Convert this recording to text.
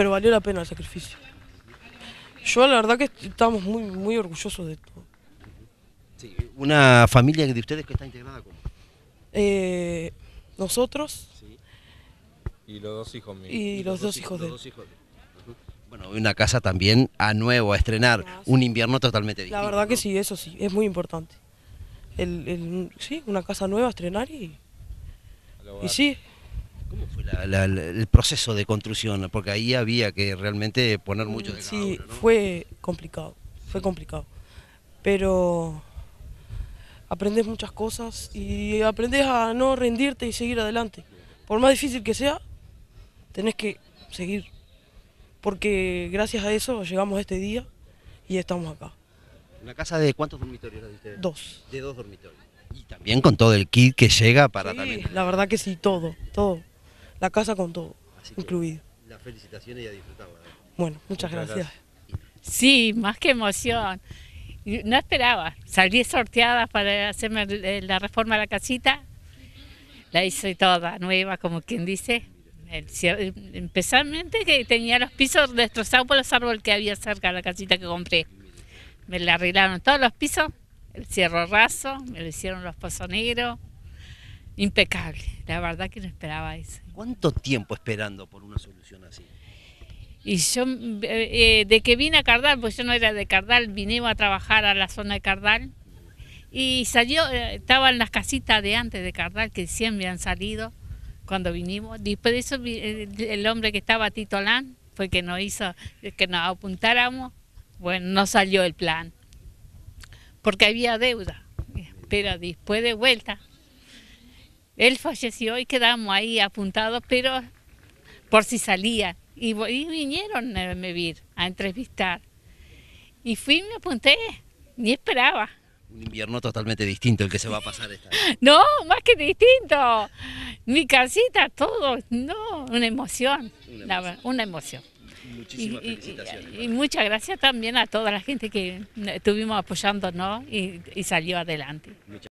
pero valió la pena el sacrificio. Yo la verdad que estamos muy, muy orgullosos de todo. ¿Una familia de ustedes que está integrada como? Eh, nosotros. Y los dos hijos míos. Y, los, dos, hijos, de Bueno, una casa también a nuevo, a estrenar, un invierno totalmente distinto. La verdad que sí, eso sí, es muy importante. El, sí, una casa nueva a estrenar y, y sí, el proceso de construcción? Porque ahí había que realmente poner mm, mucho de Sí, fue complicado, fue complicado. Pero aprendes muchas cosas y aprendes a no rendirte y seguir adelante. Por más difícil que sea, tenés que seguir. Porque gracias a eso llegamos a este día y estamos acá. ¿Una casa de cuántos dormitorios Dos. De dos dormitorios. Y también con todo el kit que llega para también. La verdad que sí, todo, todo la casa con todo incluido. Las felicitaciones y a ¿eh? Bueno, muchas, gracias. Sí, más que emoción. No esperaba, salí sorteada para hacerme la reforma de la casita, la hice toda nueva, como quien dice. Empezalmente que tenía los pisos destrozados por los árboles que había cerca de la casita que compré. Me la arreglaron todos los pisos, el cierro raso, me lo hicieron los pozos negros impecable. La verdad que no esperaba eso. ¿Cuánto tiempo esperando por una solución así? Y yo, eh, eh, de que vine a Cardal, pues yo no era de Cardal, vine a trabajar a la zona de Cardal. Y salió, eh, estaban las casitas de antes de Cardal, que siempre han salido cuando vinimos. Después de eso, el hombre que estaba, Tito fue que nos hizo que nos apuntáramos. Bueno, no salió el plan, porque había deuda. Pero después de vuelta, él falleció y quedamos ahí apuntados, pero por si salía. Y, vinieron a me a entrevistar. Y fui y me apunté, ni esperaba. Un invierno totalmente distinto el que se va a pasar esta no, más que distinto. Mi casita, todo. No, una emoción. Una emoción. Muchísimas felicitaciones. Y, muchas gracias también a toda la gente que estuvimos apoyándonos y, y salió adelante.